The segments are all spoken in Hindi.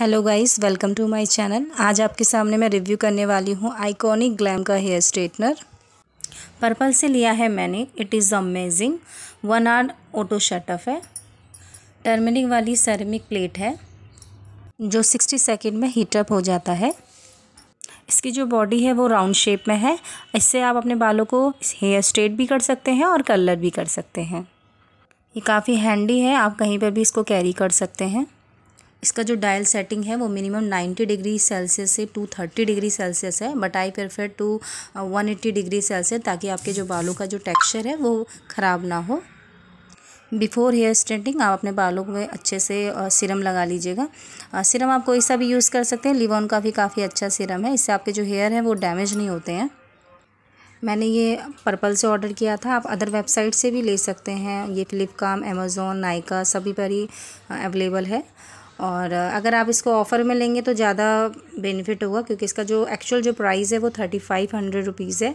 hello guys welcome to my channel आज आपके सामने मैं रिव्यू करने वाली हूँ आइकॉनिक ग्लैम का हेयर स्ट्रेटनर पर्पल से लिया है मैंने it is amazing one or auto shut off है टर्मिनिंग वाली सेरेमिक प्लेट है जो सिक्सटी सेकेंड में हीटअप हो जाता है इसकी जो बॉडी है वो राउंड शेप में है इससे आप अपने बालों को हेयर स्ट्रेट भी कर सकते हैं और कलर भी कर सकते हैं ये काफ़ी हैंडी है आप कहीं पर भी इसको कैरी कर सकते हैं इसका जो डायल सेटिंग है वो मिनिमम 90 डिग्री सेल्सियस से 230 डिग्री सेल्सियस है but I prefer to 180 degree Celsius ताकि आपके जो बालों का जो टेक्सचर है वो ख़राब ना हो बिफोर हेयर स्ट्रेटनिंग आप अपने बालों में अच्छे से सिरम uh, लगा लीजिएगा सिरम uh, आप कोई सा भी यूज़ कर सकते हैं लिवॉन का भी काफ़ी अच्छा सिरम है इससे आपके जो हेयर हैं वो डैमेज नहीं होते हैं मैंने ये पर्पल से ऑर्डर किया था आप अदर वेबसाइट से भी ले सकते हैं ये फ्लिपकार्ट अमेज़ोन नाइका सभी पर ही अवेलेबल uh, है और अगर आप इसको ऑफ़र में लेंगे तो ज़्यादा बेनिफिट होगा क्योंकि इसका जो एक्चुअल जो प्राइस है वो थर्टी फाइव हंड्रेड रुपीज़ है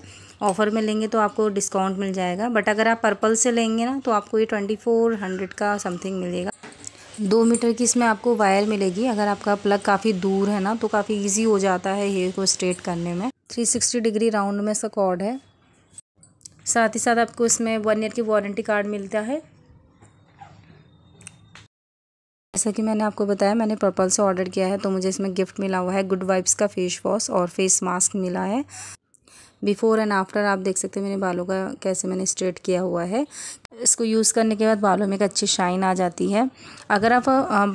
ऑफ़र में लेंगे तो आपको डिस्काउंट मिल जाएगा बट अगर आप पर्पल से लेंगे ना तो आपको ये ट्वेंटी फोर हंड्रेड का समथिंग मिलेगा दो मीटर की इसमें आपको वायर मिलेगी अगर आपका प्लग काफ़ी दूर है ना तो काफ़ी ईजी हो जाता है हेयर को स्ट्रेट करने में थ्री सिक्सटी डिग्री राउंड में इसका कॉर्ड है साथ ही साथ आपको इसमें वन ईयर की वारंटी कार्ड मिलता है जैसा कि मैंने आपको बताया मैंने पर्पल से ऑर्डर किया है तो मुझे इसमें गिफ्ट मिला हुआ है गुड वाइब्स का फेस वॉश और फेस मास्क मिला है बिफ़ोर एंड आफ्टर आप देख सकते हैं मेरे बालों का कैसे मैंने स्ट्रेट किया हुआ है इसको यूज़ करने के बाद बालों में एक अच्छी शाइन आ जाती है अगर आप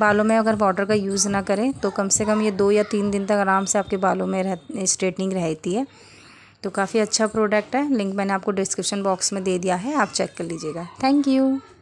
बालों में अगर वाटर का यूज़ ना करें तो कम से कम ये दो या तीन दिन तक आराम से आपके बालों में रह स्ट्रेटनिंग रहती है तो काफ़ी अच्छा प्रोडक्ट है लिंक मैंने आपको डिस्क्रिप्शन बॉक्स में दे दिया है आप चेक कर लीजिएगा थैंक यू